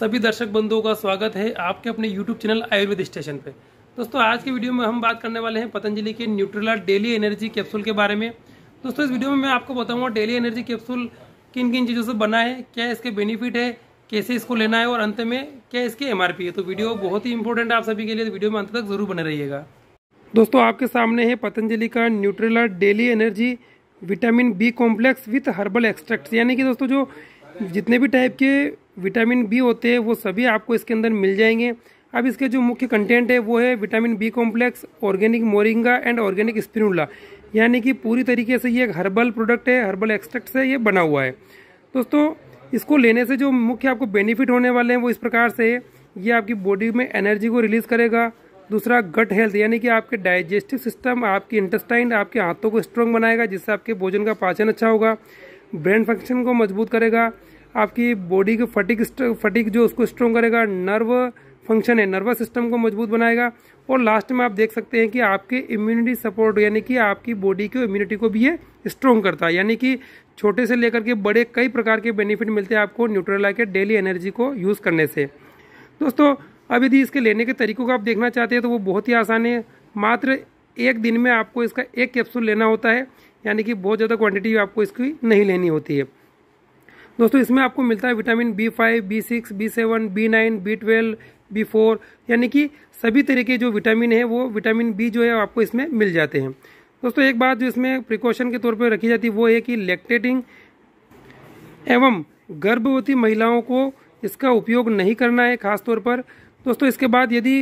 सभी दर्शक बंधुओं का स्वागत है आपके अपने YouTube चैनल आयुर्वेद स्टेशन पे दोस्तों आज के वीडियो में हम बात करने वाले हैं पतंजलि के न्यूट्रेला डेली एनर्जी कैप्सूल के बारे में दोस्तों इस वीडियो में मैं आपको बताऊंगा डेली एनर्जी कैप्सूल किन किन चीज़ों से बना है क्या इसके बेनिफिट है कैसे इसको लेना है और अंत में क्या इसकी एम है तो वीडियो बहुत ही इंपॉर्टेंट है आप सभी के लिए तो वीडियो में अंत तक जरूर बने रहिएगा दोस्तों आपके सामने है पतंजलि का Nutrela daily energy vitamin B complex with herbal extract यानी कि दोस्तों जो जितने भी टाइप के विटामिन बी होते हैं वो सभी आपको इसके अंदर मिल जाएंगे अब इसके जो मुख्य कंटेंट है वो है vitamin B complex organic moringa and organic spirulina यानी कि पूरी तरीके से ये एक हर्बल प्रोडक्ट है हर्बल एक्सट्रैक्ट से ये बना हुआ है दोस्तों इसको लेने से जो मुख्य आपको बेनिफिट होने वाले हैं वो इस प्रकार से है ये आपकी बॉडी में एनर्जी को रिलीज़ करेगा दूसरा गट हेल्थ यानी कि आपके डाइजेस्टिव सिस्टम आपके इंटेस्टाइन आपके हाथों को स्ट्रॉन्ग बनाएगा जिससे आपके भोजन का पाचन अच्छा होगा ब्रेन फंक्शन को मजबूत करेगा आपकी बॉडी के फटिक फटिक जो उसको स्ट्रॉन्ग करेगा नर्व फंक्शन है नर्वस सिस्टम को मजबूत बनाएगा और लास्ट में आप देख सकते हैं कि आपके इम्यूनिटी सपोर्ट यानी कि आपकी बॉडी की इम्यूनिटी को भी ये स्ट्रॉन्ग करता है यानी कि छोटे से लेकर के बड़े कई प्रकार के बेनिफिट मिलते हैं आपको न्यूट्रेला के डेली एनर्जी को यूज़ करने से दोस्तों अब यदि इसके लेने के तरीकों को आप देखना चाहते हैं तो वो बहुत ही आसान है मात्र एक दिन में आपको इसका एक कैप्सूल लेना होता है यानी कि बहुत ज़्यादा क्वांटिटी आपको इसकी नहीं लेनी होती है दोस्तों इसमें आपको मिलता है vitamin B five B six B seven B nine B twelve B four यानी कि सभी तरह के जो विटामिन है वो विटामिन बी जो है आपको इसमें मिल जाते हैं दोस्तों एक बात जो इसमें प्रिकॉशन के तौर पर रखी जाती है वो है कि लेक्टेटिंग एवं गर्भवती महिलाओं को इसका उपयोग नहीं करना है खासतौर पर दोस्तों इसके बाद यदि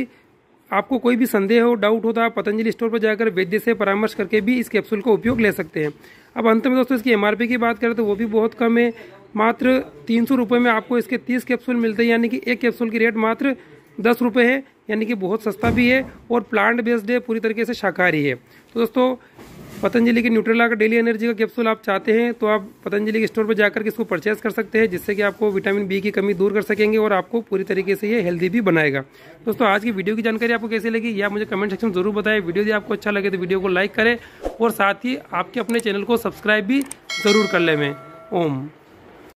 आपको कोई भी संदेह हो डाउट हो तो आप पतंजलि स्टोर पर जाकर वैद्य से परामर्श करके भी इस कैप्सूल का उपयोग ले सकते हैं अब अंत में दोस्तों इसकी एमआरपी की बात करें तो वो भी बहुत कम है मात्र तीन सौ रुपये में आपको इसके तीस कैप्सूल मिलते हैं यानी कि एक कैप्सूल की रेट मात्र दस रुपये है यानी कि बहुत सस्ता भी है और प्लांट बेस्ड है पूरी तरीके से शाकाहारी है तो दोस्तों पतंजलि के न्यूट्रेला का डेली एनर्जी का कैप्सूल आप चाहते हैं तो आप पतंजलि के स्टोर पर जाकर के इसको परचेस कर सकते हैं जिससे कि आपको विटामिन बी की कमी दूर कर सकेंगे और आपको पूरी तरीके से ये हेल्दी भी बनाएगा दोस्तों आज की वीडियो की जानकारी आपको कैसी लगी या मुझे कमेंट सेक्शन जरूर बताएं वीडियो यदि आपको अच्छा लगे तो वीडियो को लाइक करें और साथ ही आपके अपने चैनल को सब्सक्राइब भी ज़रूर कर लें मैं ओम